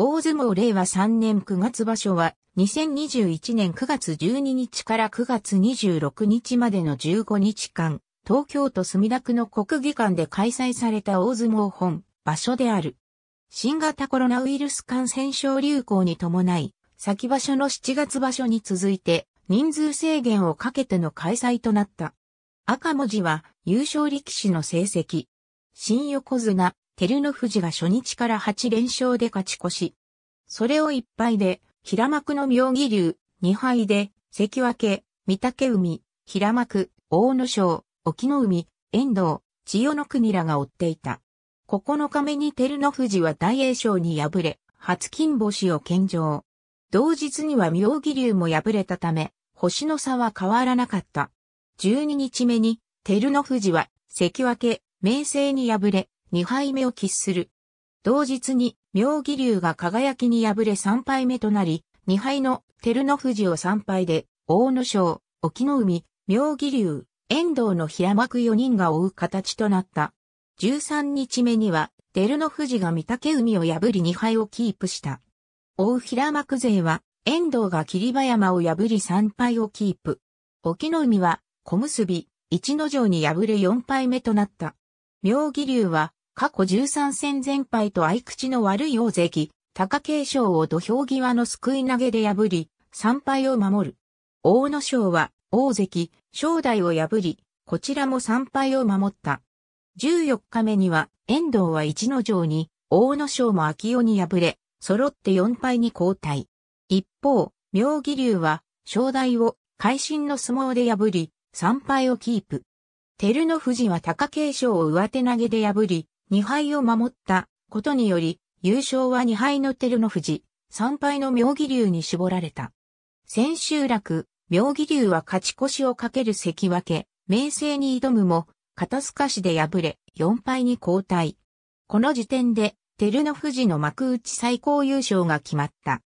大相撲令和3年9月場所は、2021年9月12日から9月26日までの15日間、東京都墨田区の国技館で開催された大相撲本場所である。新型コロナウイルス感染症流行に伴い、先場所の7月場所に続いて、人数制限をかけての開催となった。赤文字は優勝力士の成績。新横綱、照ノ富士が初日から8連勝で勝ち越し。それを1敗で、平幕の妙義龍、2敗で、関脇、御嶽海、平幕、大野省、沖の海、遠藤、千代の国らが追っていた。9日目に照ノ富士は大栄翔に敗れ、初金星を献上。同日には妙義龍も敗れたため、星の差は変わらなかった。12日目に、照ノ富士は、関脇、明星に敗れ、2敗目を喫する。同日に妙義龍が輝きに敗れ3敗目となり、2敗の照ノ富士を3敗で、大野省、沖の海、妙義龍、遠藤の平幕4人が追う形となった。13日目には、照ノ富士が御嶽海を破り2敗をキープした。追う平幕勢は、遠藤が霧馬山を破り3敗をキープ。沖の海は、小結、一之城に敗れ4敗目となった。妙義龍は、過去13戦全敗と相口の悪い大関、貴景勝を土俵際の救い投げで破り、3敗を守る。大野賞は、大関、正代を破り、こちらも3敗を守った。14日目には、遠藤は一の城に、大野賞も秋代に敗れ、揃って4敗に交代。一方、妙義龍は、正代を、会心の相撲で破り、3敗をキープ。照ノ富士は貴景勝を上手投げで破り、2敗を守ったことにより、優勝は2敗の照ノ富士、3敗の妙義龍に絞られた。千秋楽、妙義龍は勝ち越しをかける関脇、明生に挑むも、肩透かしで敗れ、4敗に交代。この時点で、照ノ富士の幕内最高優勝が決まった。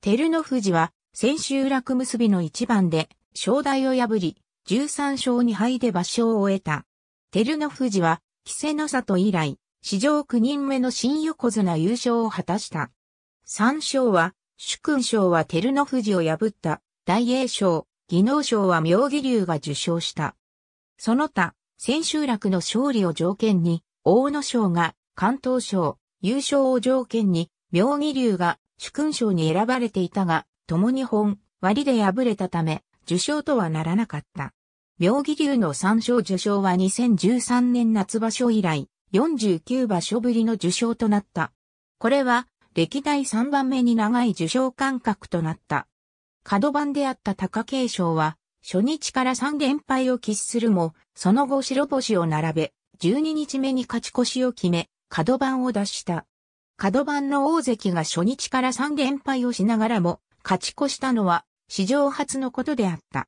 照ノ富士は、千秋楽結びの一番で、正代を破り、13勝2敗で場所を終えた。照ノ富士は、稀勢の里以来、史上9人目の新横綱優勝を果たした。三勝は、主君賞は照ノ富士を破った、大栄賞、技能賞は妙義龍が受賞した。その他、千秋楽の勝利を条件に、大野賞が関東賞、優勝を条件に、妙義龍が主君賞に選ばれていたが、共に本、割で敗れたため、受賞とはならなかった。妙義龍の三賞受賞は2013年夏場所以来、49場所ぶりの受賞となった。これは歴代3番目に長い受賞間隔となった。角番であった貴景勝は初日から3連敗を喫するも、その後白星を並べ、12日目に勝ち越しを決め、角番を脱した。角番の大関が初日から3連敗をしながらも、勝ち越したのは史上初のことであった。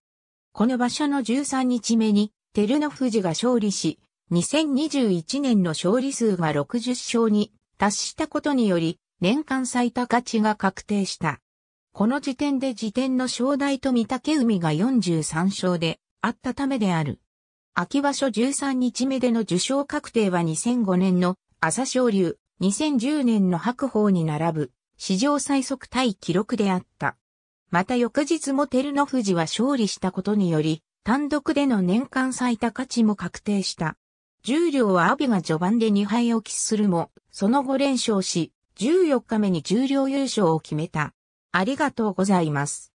この場所の13日目に、照ノ富士が勝利し、2021年の勝利数が60勝に達したことにより、年間最多勝ちが確定した。この時点で時点の正代と御嶽海が43勝であったためである。秋場所13日目での受賞確定は2005年の朝昇龍、2010年の白鵬に並ぶ史上最速タイ記録であった。また翌日も照ノ富士は勝利したことにより、単独での年間最多勝ちも確定した。十両は阿部が序盤で2敗を喫するも、その後連勝し、14日目に十両優勝を決めた。ありがとうございます。